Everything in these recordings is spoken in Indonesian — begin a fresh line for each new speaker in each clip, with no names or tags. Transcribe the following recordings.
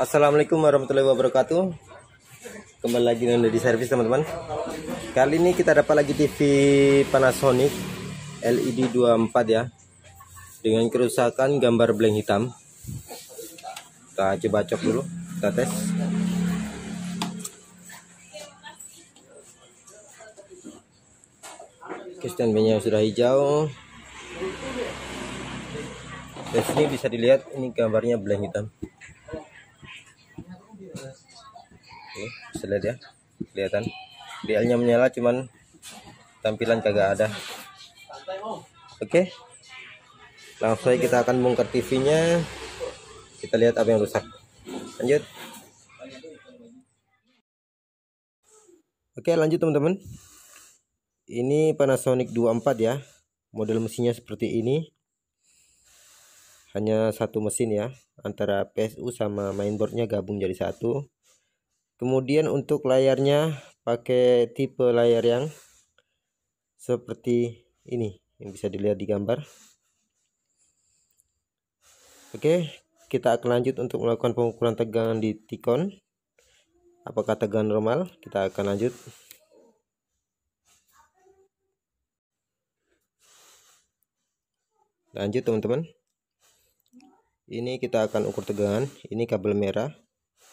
Assalamualaikum warahmatullahi wabarakatuh Kembali lagi dengan di Service teman-teman Kali ini kita dapat lagi TV Panasonic LED 24 ya Dengan kerusakan gambar blank hitam Kita coba cok dulu Kita tes Oke standby sudah hijau Dan sini bisa dilihat ini gambarnya blank hitam bisa lihat ya kelihatan dialnya menyala cuman tampilan kagak ada oke okay. langsung kita akan bongkar TV-nya kita lihat apa yang rusak lanjut oke okay, lanjut teman-teman ini Panasonic 24 ya model mesinnya seperti ini hanya satu mesin ya antara PSU sama mainboardnya gabung jadi satu kemudian untuk layarnya pakai tipe layar yang seperti ini yang bisa dilihat di gambar Oke kita akan lanjut untuk melakukan pengukuran tegangan di tikon apakah tegangan normal kita akan lanjut lanjut teman-teman ini kita akan ukur tegangan ini kabel merah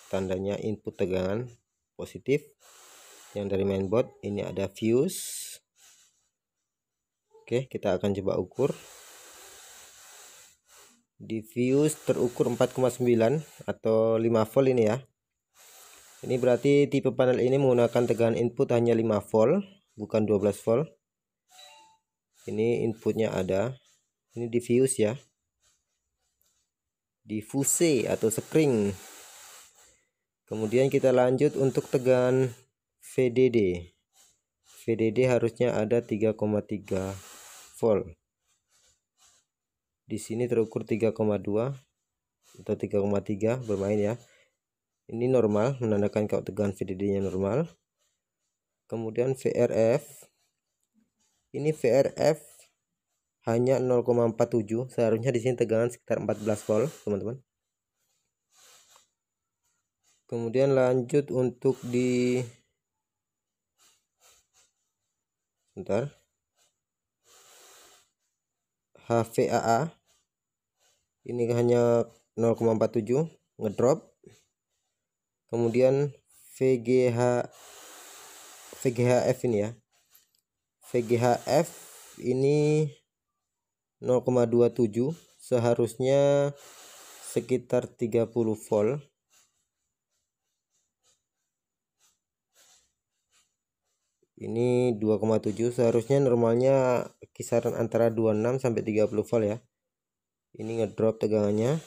tandanya input tegangan positif yang dari mainboard ini ada fuse oke kita akan coba ukur di fuse terukur 4,9 atau 5 volt ini ya ini berarti tipe panel ini menggunakan tegangan input hanya 5 volt bukan 12 volt ini inputnya ada ini di fuse ya di fuse atau spring kemudian kita lanjut untuk tegangan VDD VDD harusnya ada 3,3 volt di sini terukur 3,2 atau 3,3 bermain ya ini normal menandakan kalau tegangan VDD nya normal kemudian VRF ini VRF hanya 0,47 seharusnya di sini tegangan sekitar 14 volt teman-teman kemudian lanjut untuk di ntar HVAA ini hanya 0,47 ngedrop kemudian VGH VGHF ini ya VGHF ini 0,27 seharusnya sekitar 30 volt ini 2,7 seharusnya normalnya kisaran antara 26 sampai 30 volt ya ini ngedrop tegangannya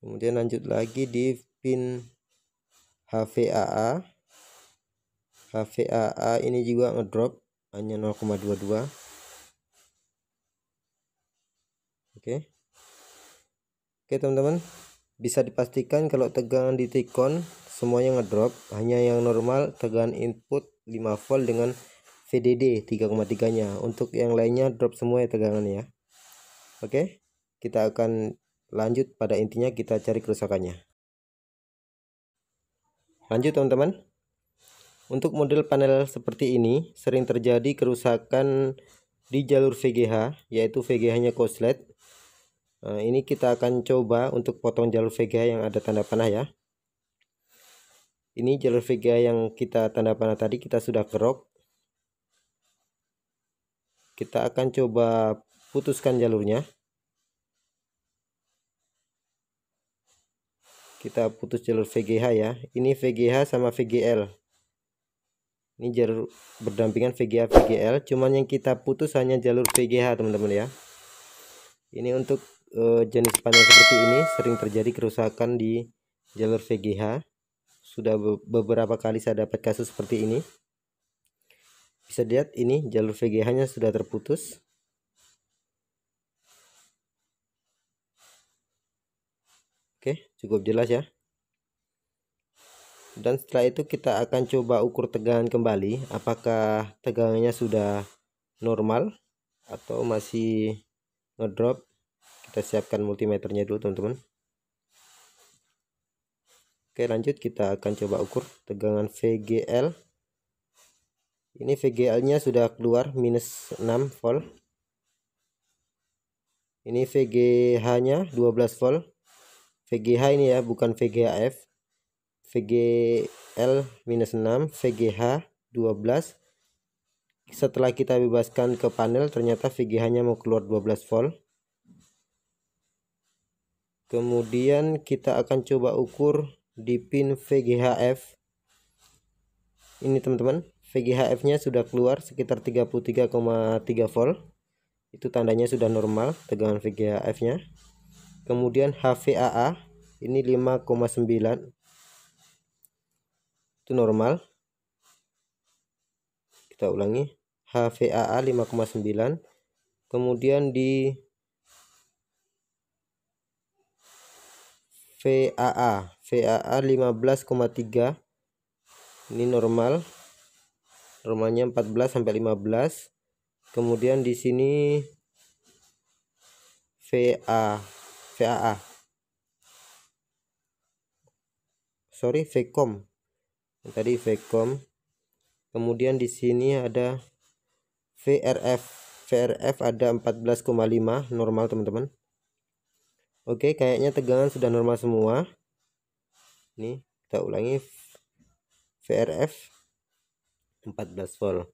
kemudian lanjut lagi di pin HVAA HVAA ini juga ngedrop hanya 0,22 oke oke teman-teman bisa dipastikan kalau tegangan di tikon semuanya ngedrop hanya yang normal tegangan input 5 volt dengan VDD 3,3 nya untuk yang lainnya drop semua ya tegangannya ya. oke kita akan lanjut pada intinya kita cari kerusakannya lanjut teman-teman untuk model panel seperti ini sering terjadi kerusakan di jalur VGH yaitu VGH nya koslet nah, eh, ini kita akan coba untuk potong jalur VGH yang ada tanda panah ya ini jalur vega yang kita tanda panah tadi kita sudah kerok kita akan coba putuskan jalurnya kita putus jalur VGH ya ini VGH sama VGL ini jalur berdampingan VGH VGL cuman yang kita putus hanya jalur VGH teman-teman ya ini untuk e, jenis panel seperti ini sering terjadi kerusakan di jalur VGH sudah beberapa kali saya dapat kasus seperti ini bisa dilihat ini jalur VGH nya sudah terputus oke cukup jelas ya dan setelah itu kita akan coba ukur tegangan kembali apakah tegangannya sudah normal atau masih ngedrop kita siapkan multimeternya dulu teman-teman Oke lanjut kita akan coba ukur tegangan VGL ini VGL nya sudah keluar minus 6 volt ini VGH nya 12 volt VGH ini ya bukan VGAF VGL minus 6 VGH 12 setelah kita bebaskan ke panel ternyata VGH nya mau keluar 12 volt kemudian kita akan coba ukur di pin VGHF ini teman-teman VGHF nya sudah keluar sekitar 33,3 volt itu tandanya sudah normal tegangan VGHF nya kemudian HVAA ini 5,9 itu normal kita ulangi HVAA 5,9 kemudian di VAA VAA 15,3 ini normal normalnya 14 sampai 15 kemudian di sini VA VAA sorry VCOM tadi VCOM kemudian di sini ada VRF VRF ada 14,5 normal teman-teman Oke, kayaknya tegangan sudah normal semua. Nih, kita ulangi VRF 14 volt.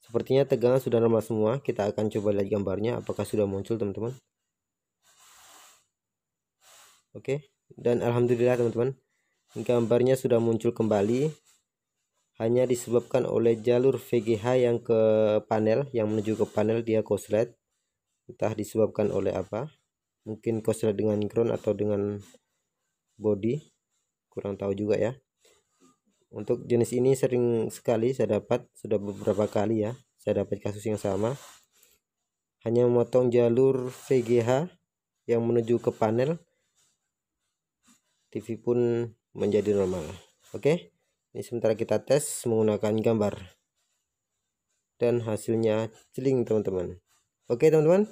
Sepertinya tegangan sudah normal semua. Kita akan coba lihat gambarnya apakah sudah muncul, teman-teman. Oke, dan alhamdulillah teman-teman, gambarnya sudah muncul kembali. Hanya disebabkan oleh jalur VGH yang ke panel, yang menuju ke panel dia koslet. Entah disebabkan oleh apa mungkin kosnya dengan crown atau dengan body kurang tahu juga ya untuk jenis ini sering sekali saya dapat sudah beberapa kali ya saya dapat kasus yang sama hanya memotong jalur VGH yang menuju ke panel TV pun menjadi normal oke ini sementara kita tes menggunakan gambar dan hasilnya celing teman-teman oke teman-teman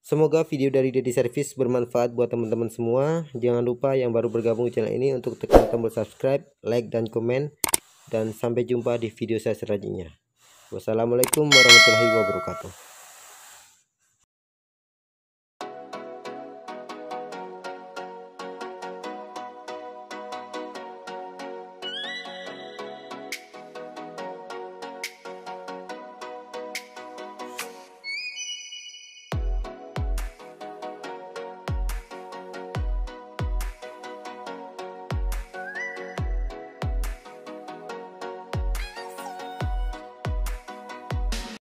Semoga video dari Deddy Service bermanfaat buat teman-teman semua. Jangan lupa yang baru bergabung di channel ini untuk tekan tombol subscribe, like, dan komen. Dan sampai jumpa di video saya selanjutnya. Wassalamualaikum warahmatullahi wabarakatuh.